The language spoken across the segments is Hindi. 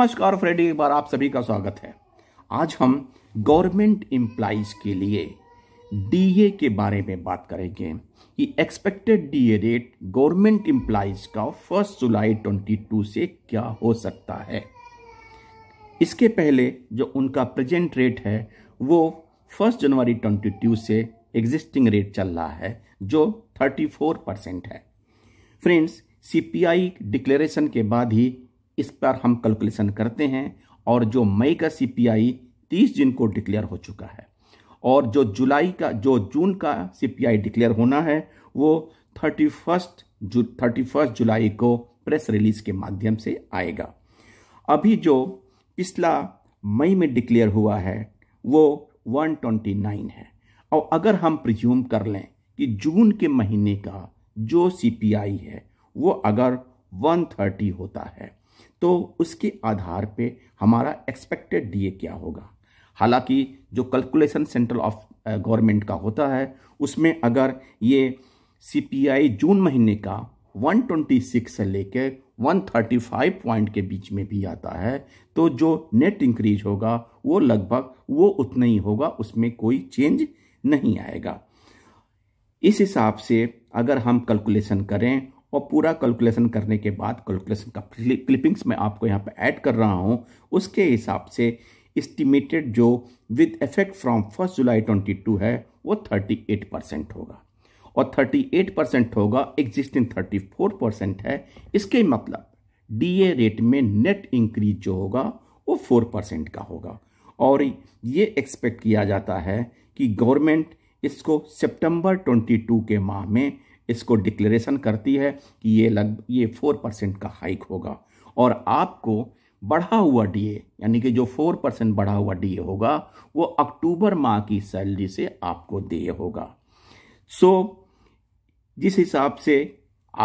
नमस्कार फ्रेडी एक बार आप सभी का स्वागत है आज हम गवर्नमेंट एम्प्लाइज के लिए डीए के बारे में बात करेंगे कि expected DA rate government employees का फर्स्ट जुलाई 22 से क्या हो सकता है इसके पहले जो उनका प्रेजेंट रेट है वो फर्स्ट जनवरी 22 से एग्जिस्टिंग रेट चल रहा है जो 34 परसेंट है फ्रेंड्स सीपीआई डिक्लेरेशन के बाद ही इस पर हम कैलकुलेशन करते हैं और जो मई का सीपीआई 30 जून को डिक्लेयर हो चुका है और जो जुलाई का जो जून का सीपीआई डिक्लेयर होना है वो थर्टी फर्स्ट जू थर्टी फर्स्ट जुलाई को प्रेस रिलीज के माध्यम से आएगा अभी जो पिछला मई में डिक्लेयर हुआ है वो 129 है और अगर हम प्रिज्यूम कर लें कि जून के महीने का जो सीपीआई है वो अगर 130 होता है तो उसके आधार पे हमारा एक्सपेक्टेड डीए क्या होगा हालांकि जो कैलकुलेशन सेंट्रल ऑफ गवर्नमेंट का होता है उसमें अगर ये सीपीआई जून महीने का 126 से लेकर 135 पॉइंट के बीच में भी आता है तो जो नेट इंक्रीज होगा वो लगभग वो उतना ही होगा उसमें कोई चेंज नहीं आएगा इस हिसाब से अगर हम कैलकुलेशन करें और पूरा कैलकुलेशन करने के बाद कैलकुलेशन का क्लिपिंग्स मैं आपको यहाँ पर ऐड कर रहा हूँ उसके हिसाब से इस्टीमेटेड जो with effect from first July twenty two है वो थर्टी एट परसेंट होगा और थर्टी एट परसेंट होगा एग्जिस्टिंग थर्टी फोर परसेंट है इसके मतलब डी ए रेट में नेट इंक्रीज जो होगा वो फोर परसेंट का होगा और ये एक्सपेक्ट किया जाता है कि गवर्नमेंट इसको सितंबर टू के माह में इसको डिक्लेरेशन करती है कि ये लग ये फोर परसेंट का हाइक होगा और आपको बढ़ा हुआ डीए यानी कि जो फोर परसेंट बढ़ा हुआ डीए होगा वो अक्टूबर माह की सैलरी से आपको देय होगा सो so, जिस हिसाब से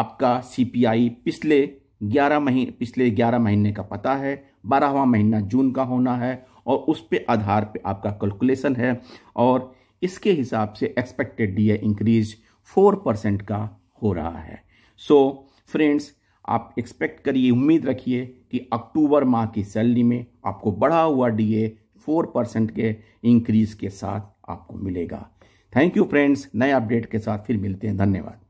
आपका सीपीआई पिछले ग्यारह महीने पिछले ग्यारह महीने का पता है बारहवा महीना जून का होना है और उस पर आधार पे आपका कैलकुलेशन है और इसके हिसाब से expected DA increase four percent का हो रहा है सो so, फ्रेंड्स आप एक्सपेक्ट करिए उम्मीद रखिए कि अक्टूबर माह की सैलरी में आपको बढ़ा हुआ डीए फोर परसेंट के इंक्रीज के साथ आपको मिलेगा थैंक यू फ्रेंड्स नए अपडेट के साथ फिर मिलते हैं धन्यवाद